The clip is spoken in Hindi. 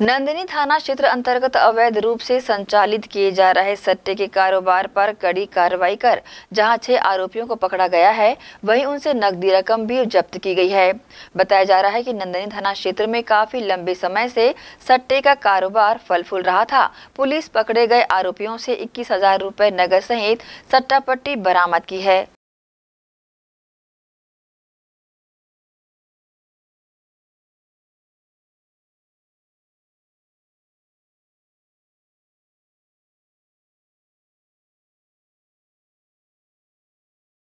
नंदिनी थाना क्षेत्र अंतर्गत अवैध रूप से संचालित किए जा रहे सट्टे के कारोबार पर कड़ी कार्रवाई कर जहां छह आरोपियों को पकड़ा गया है वहीं उनसे नकदी रकम भी जब्त की गई है बताया जा रहा है कि नंदिनी थाना क्षेत्र में काफी लंबे समय से सट्टे का कारोबार फल फूल रहा था पुलिस पकड़े गए आरोपियों से इक्कीस हजार नगद सहित सट्टा पट्टी बरामद की है